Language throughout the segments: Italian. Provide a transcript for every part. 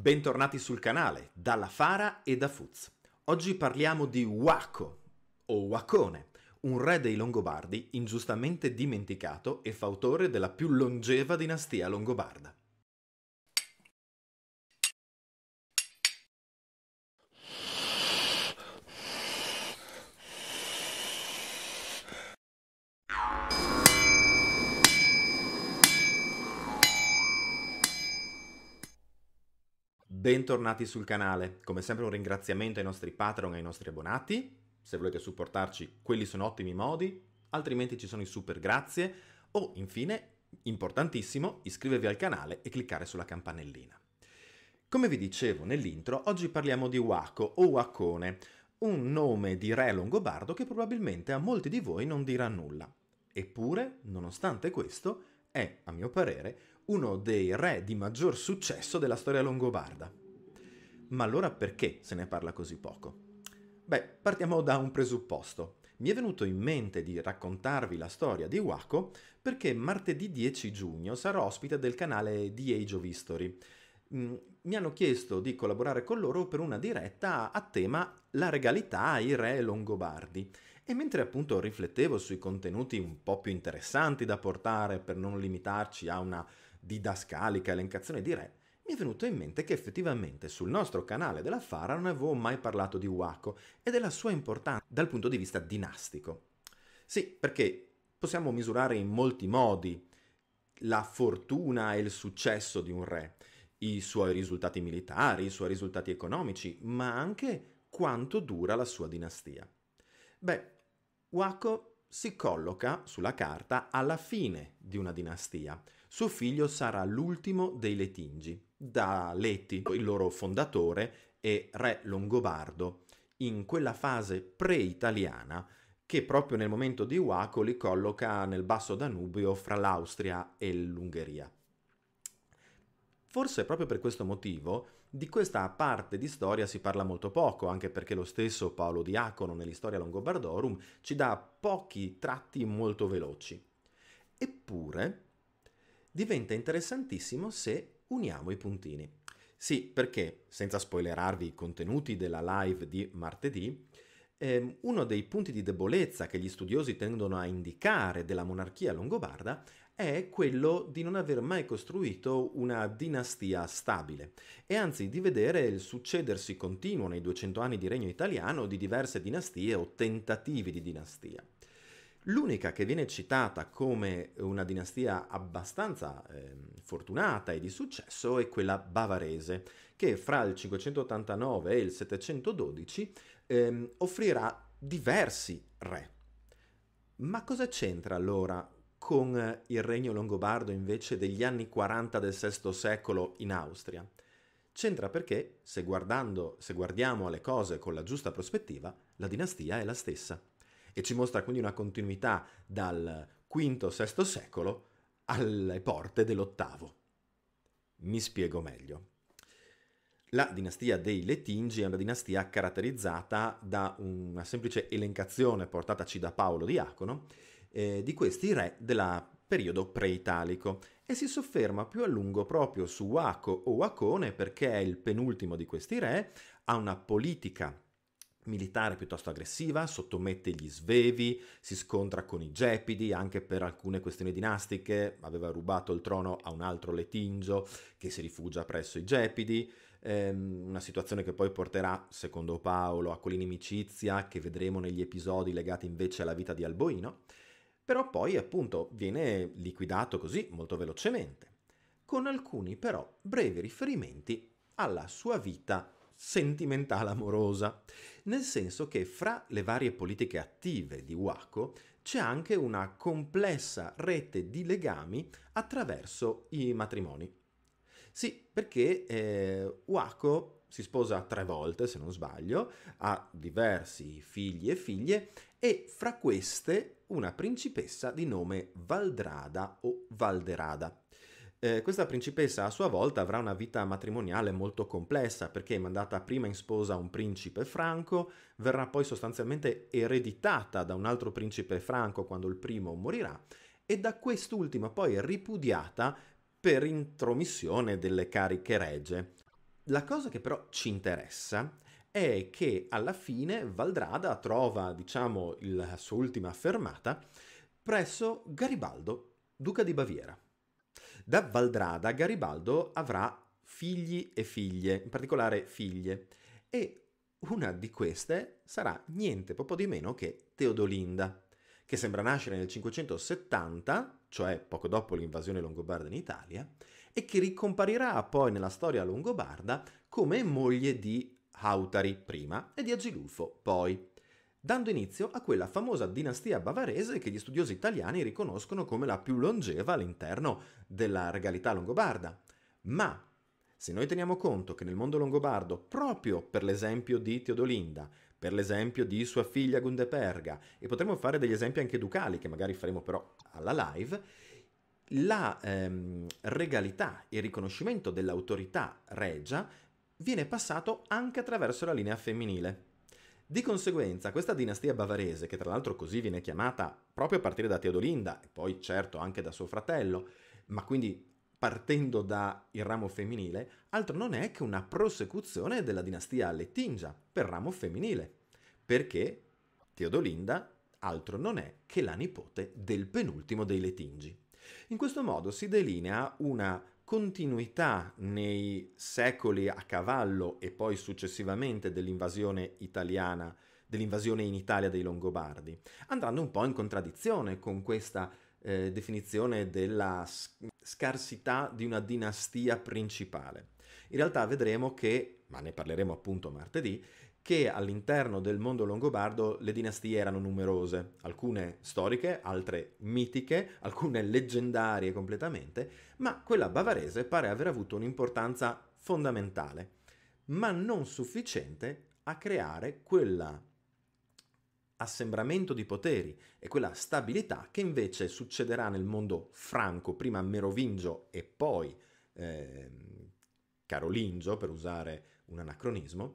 Bentornati sul canale, dalla Fara e da Fuz. Oggi parliamo di Waco, o Waccone, un re dei Longobardi ingiustamente dimenticato e fautore della più longeva dinastia longobarda. bentornati sul canale. Come sempre un ringraziamento ai nostri patron e ai nostri abbonati. Se volete supportarci, quelli sono ottimi modi, altrimenti ci sono i super grazie o infine, importantissimo, iscrivervi al canale e cliccare sulla campanellina. Come vi dicevo nell'intro, oggi parliamo di Waco o Wacone, un nome di re longobardo che probabilmente a molti di voi non dirà nulla. Eppure, nonostante questo, è, a mio parere, uno dei re di maggior successo della storia longobarda. Ma allora perché se ne parla così poco? Beh, partiamo da un presupposto. Mi è venuto in mente di raccontarvi la storia di Waco perché martedì 10 giugno sarò ospite del canale di Age of History. Mm, mi hanno chiesto di collaborare con loro per una diretta a tema La regalità ai re longobardi e mentre appunto riflettevo sui contenuti un po' più interessanti da portare per non limitarci a una didascalica elencazione di re, mi è venuto in mente che effettivamente sul nostro canale della Fara non avevo mai parlato di Waco e della sua importanza dal punto di vista dinastico. Sì, perché possiamo misurare in molti modi la fortuna e il successo di un re, i suoi risultati militari, i suoi risultati economici, ma anche quanto dura la sua dinastia. Beh, Waco si colloca sulla carta alla fine di una dinastia. Suo figlio sarà l'ultimo dei Letingi, da Letti, il loro fondatore e re longobardo, in quella fase pre-italiana che proprio nel momento di Waco li colloca nel basso Danubio fra l'Austria e l'Ungheria. Forse proprio per questo motivo di questa parte di storia si parla molto poco, anche perché lo stesso Paolo Diacono nell'Historia Longobardorum ci dà pochi tratti molto veloci. Eppure diventa interessantissimo se uniamo i puntini. Sì, perché, senza spoilerarvi i contenuti della live di martedì, ehm, uno dei punti di debolezza che gli studiosi tendono a indicare della monarchia longobarda è quello di non aver mai costruito una dinastia stabile e anzi di vedere il succedersi continuo nei 200 anni di regno italiano di diverse dinastie o tentativi di dinastia. L'unica che viene citata come una dinastia abbastanza eh, fortunata e di successo è quella bavarese, che fra il 589 e il 712 eh, offrirà diversi re. Ma cosa c'entra allora con eh, il regno longobardo invece degli anni 40 del VI secolo in Austria. C'entra perché, se, se guardiamo alle cose con la giusta prospettiva, la dinastia è la stessa e ci mostra quindi una continuità dal V-VI secolo alle porte dell'VIII. Mi spiego meglio. La dinastia dei Letingi è una dinastia caratterizzata da una semplice elencazione portataci da Paolo Diacono eh, di questi re del periodo pre-italico e si sofferma più a lungo proprio su Waco o Wacone perché è il penultimo di questi re, ha una politica militare piuttosto aggressiva, sottomette gli svevi, si scontra con i gepidi anche per alcune questioni dinastiche, aveva rubato il trono a un altro letingio che si rifugia presso i gepidi, ehm, una situazione che poi porterà, secondo Paolo, a quell'inimicizia che vedremo negli episodi legati invece alla vita di Alboino però poi appunto viene liquidato così molto velocemente, con alcuni però brevi riferimenti alla sua vita sentimentale amorosa, nel senso che fra le varie politiche attive di Waco c'è anche una complessa rete di legami attraverso i matrimoni. Sì, perché eh, Waco si sposa tre volte, se non sbaglio, ha diversi figli e figlie e fra queste una principessa di nome Valdrada o Valderada. Eh, questa principessa a sua volta avrà una vita matrimoniale molto complessa perché è mandata prima in sposa a un principe franco, verrà poi sostanzialmente ereditata da un altro principe franco quando il primo morirà e da quest'ultima poi ripudiata per intromissione delle cariche regge. La cosa che però ci interessa è che alla fine Valdrada trova, diciamo, la sua ultima fermata presso Garibaldo, duca di Baviera. Da Valdrada Garibaldo avrà figli e figlie, in particolare figlie, e una di queste sarà niente poco di meno che Teodolinda, che sembra nascere nel 570, cioè poco dopo l'invasione longobarda in Italia, e che ricomparirà poi nella storia longobarda come moglie di Hautari prima e di Agilulfo poi, dando inizio a quella famosa dinastia bavarese che gli studiosi italiani riconoscono come la più longeva all'interno della regalità longobarda. Ma se noi teniamo conto che nel mondo longobardo, proprio per l'esempio di Teodolinda, per l'esempio di sua figlia Gundeperga, e potremmo fare degli esempi anche ducali che magari faremo però alla live, la ehm, regalità e il riconoscimento dell'autorità regia viene passato anche attraverso la linea femminile. Di conseguenza, questa dinastia bavarese, che tra l'altro così viene chiamata proprio a partire da Teodolinda e poi certo anche da suo fratello, ma quindi partendo dal ramo femminile, altro non è che una prosecuzione della dinastia Lettingia per ramo femminile, perché Teodolinda altro non è che la nipote del penultimo dei Letingi. In questo modo si delinea una continuità nei secoli a cavallo e poi successivamente dell'invasione italiana, dell'invasione in Italia dei Longobardi, andando un po' in contraddizione con questa eh, definizione della scarsità di una dinastia principale. In realtà vedremo che, ma ne parleremo appunto martedì, che all'interno del mondo longobardo le dinastie erano numerose, alcune storiche, altre mitiche, alcune leggendarie completamente, ma quella bavarese pare aver avuto un'importanza fondamentale, ma non sufficiente a creare quell'assembramento di poteri e quella stabilità che invece succederà nel mondo franco, prima merovingio e poi eh, carolingio, per usare un anacronismo,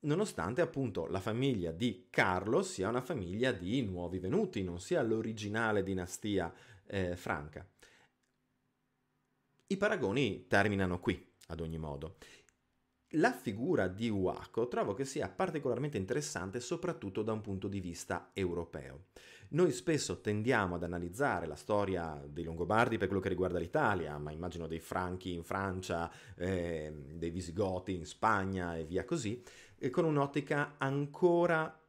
nonostante appunto la famiglia di Carlo sia una famiglia di nuovi venuti, non sia l'originale dinastia eh, franca. I paragoni terminano qui, ad ogni modo. La figura di Uaco trovo che sia particolarmente interessante soprattutto da un punto di vista europeo. Noi spesso tendiamo ad analizzare la storia dei Longobardi per quello che riguarda l'Italia, ma immagino dei Franchi in Francia, eh, dei Visigoti in Spagna e via così, e con un'ottica ancora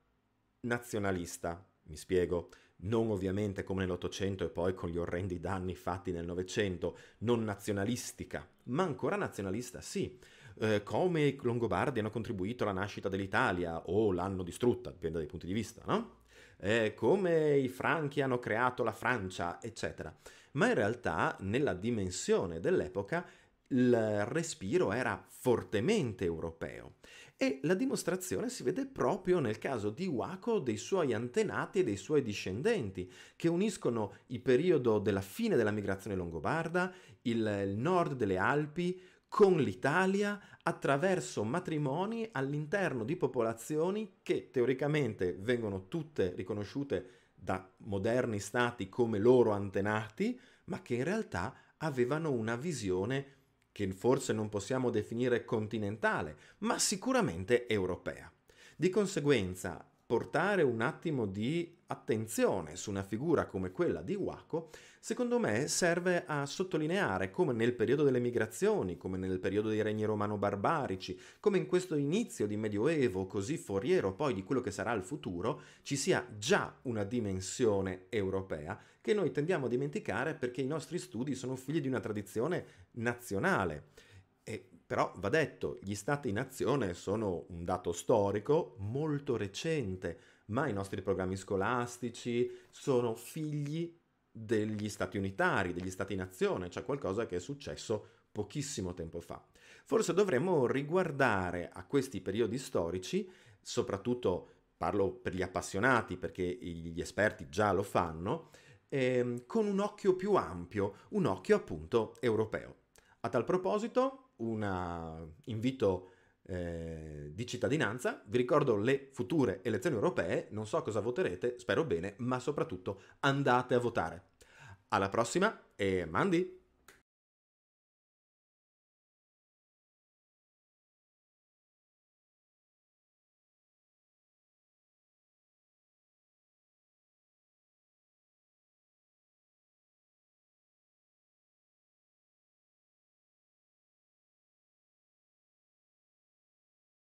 nazionalista. Mi spiego, non ovviamente come nell'Ottocento e poi con gli orrendi danni fatti nel Novecento, non nazionalistica, ma ancora nazionalista, sì. Eh, come i Longobardi hanno contribuito alla nascita dell'Italia o l'hanno distrutta, dipende dai punti di vista, no? eh, come i franchi hanno creato la Francia, eccetera. Ma in realtà nella dimensione dell'epoca il respiro era fortemente europeo e la dimostrazione si vede proprio nel caso di Waco dei suoi antenati e dei suoi discendenti, che uniscono il periodo della fine della migrazione longobarda, il, il nord delle Alpi, con l'Italia attraverso matrimoni all'interno di popolazioni che teoricamente vengono tutte riconosciute da moderni stati come loro antenati, ma che in realtà avevano una visione che forse non possiamo definire continentale, ma sicuramente europea. Di conseguenza, portare un attimo di attenzione su una figura come quella di Waco, secondo me serve a sottolineare come nel periodo delle migrazioni, come nel periodo dei regni romano-barbarici, come in questo inizio di Medioevo così foriero poi di quello che sarà il futuro, ci sia già una dimensione europea che noi tendiamo a dimenticare perché i nostri studi sono figli di una tradizione nazionale. Però va detto, gli stati in azione sono un dato storico molto recente, ma i nostri programmi scolastici sono figli degli stati unitari, degli stati in azione, cioè qualcosa che è successo pochissimo tempo fa. Forse dovremmo riguardare a questi periodi storici, soprattutto parlo per gli appassionati perché gli esperti già lo fanno, ehm, con un occhio più ampio, un occhio appunto europeo. A tal proposito, un invito eh, di cittadinanza. Vi ricordo le future elezioni europee, non so cosa voterete, spero bene, ma soprattutto andate a votare. Alla prossima e mandi!